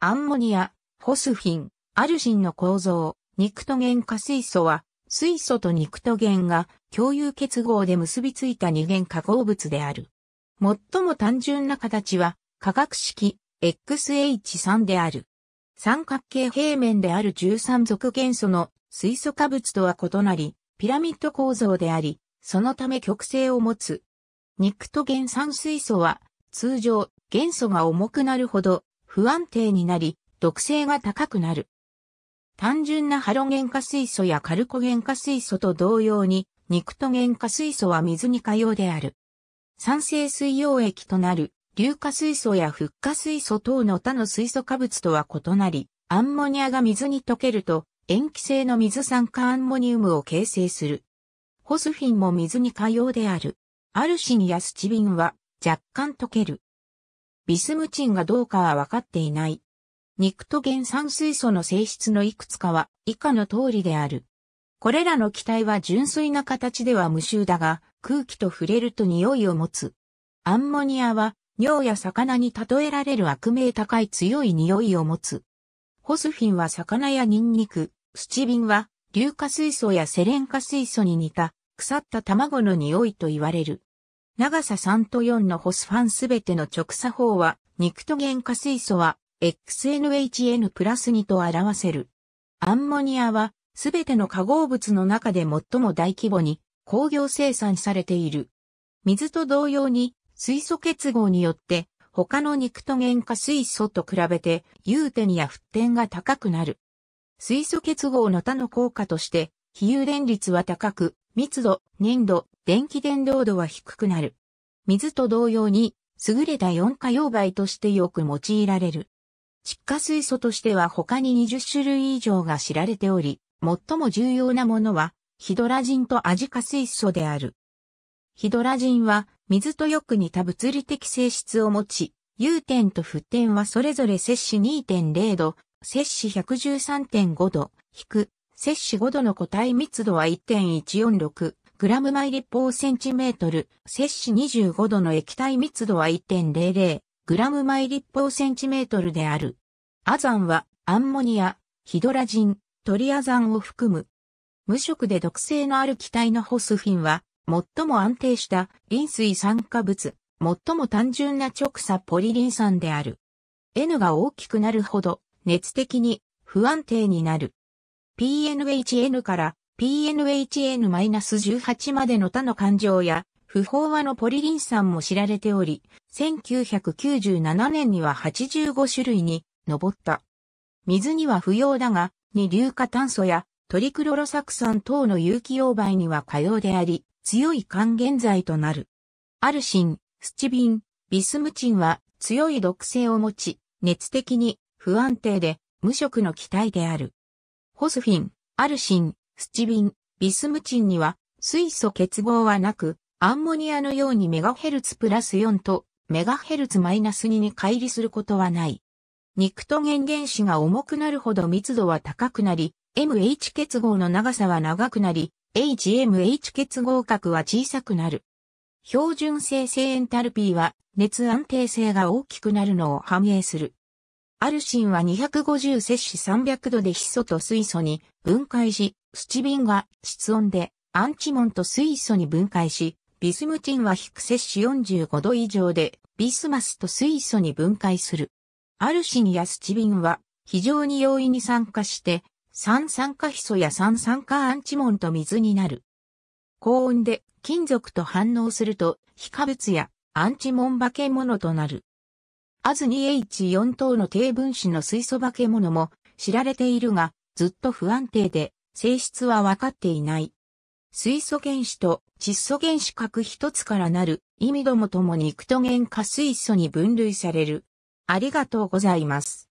アンモニア、フォスフィン、アルシンの構造、肉と原化水素は、水素と肉と原が共有結合で結びついた二元化合物である。最も単純な形は、化学式 XH3 である。三角形平面である13属元素の水素化物とは異なり、ピラミッド構造であり、そのため極性を持つ。肉と原酸水素は、通常、元素が重くなるほど不安定になり、毒性が高くなる。単純なハロゲン化水素やカルコゲン化水素と同様に、肉とゲン化水素は水に可用である。酸性水溶液となる、硫化水素やフッ化水素等の他の水素化物とは異なり、アンモニアが水に溶けると、塩基性の水酸化アンモニウムを形成する。ホスフィンも水に可用である。アルシンやスチビンは若干溶ける。ビスムチンがどうかは分かっていない。肉と原産水素の性質のいくつかは以下の通りである。これらの気体は純粋な形では無臭だが、空気と触れると匂いを持つ。アンモニアは尿や魚に例えられる悪名高い強い匂いを持つ。ホスフィンは魚やニンニク、スチビンは硫化水素やセレン化水素に似た腐った卵の匂いと言われる。長さ3と4のホスファンすべての直作法は、肉と原化水素は XNHN プラス2と表せる。アンモニアは、すべての化合物の中で最も大規模に工業生産されている。水と同様に、水素結合によって、他の肉と原化水素と比べて、融点や沸点が高くなる。水素結合の他の効果として、比融電率は高く、密度、粘度、電気伝導度は低くなる。水と同様に、優れた4化溶媒としてよく用いられる。窒化水素としては他に20種類以上が知られており、最も重要なものは、ヒドラジンとアジ化水素である。ヒドラジンは、水とよく似た物理的性質を持ち、融点と沸点はそれぞれ摂氏2.0度、摂氏113.5度、低、摂氏5度の固体密度は1.146、グラム毎立方センチメートル、摂氏25度の液体密度は1.00、グラム毎立方センチメートルである。アザンはアンモニア、ヒドラジン、トリアザンを含む。無色で毒性のある気体のホスフィンは、最も安定した臨水酸化物、最も単純な直鎖ポリリン酸である。N が大きくなるほど熱的に不安定になる。PNHN から PNHN-18 までの他の環状や不飽和のポリリン酸も知られており、1997年には85種類に上った。水には不要だが、二硫化炭素やトリクロロ酢酸等の有機溶媒には可用であり、強い還元剤となる。アルシン、スチビン、ビスムチンは強い毒性を持ち、熱的に不安定で無色の気体である。ホスフィン、アルシン、スチビン、ビスムチンには水素欠乏はなく、アンモニアのようにメガヘルツプラス4とメガヘルツマイナス2に乖離することはない。肉とト原子が重くなるほど密度は高くなり、MH 結合の長さは長くなり、HMH 結合角は小さくなる。標準生成エンタルピーは熱安定性が大きくなるのを反映する。アルシンは250摂氏300度でヒ素と水素に分解し、スチビンは室温でアンチモンと水素に分解し、ビスムチンは低摂氏45度以上でビスマスと水素に分解する。アルシンやスチビンは非常に容易に酸化して、酸酸化ヒ素や酸酸化アンチモンと水になる。高温で金属と反応すると、非化物やアンチモン化け物となる。ず 2H4 等の低分子の水素化け物も知られているが、ずっと不安定で、性質は分かっていない。水素原子と窒素原子核一つからなる、意味どもともにクトゲン化水素に分類される。ありがとうございます。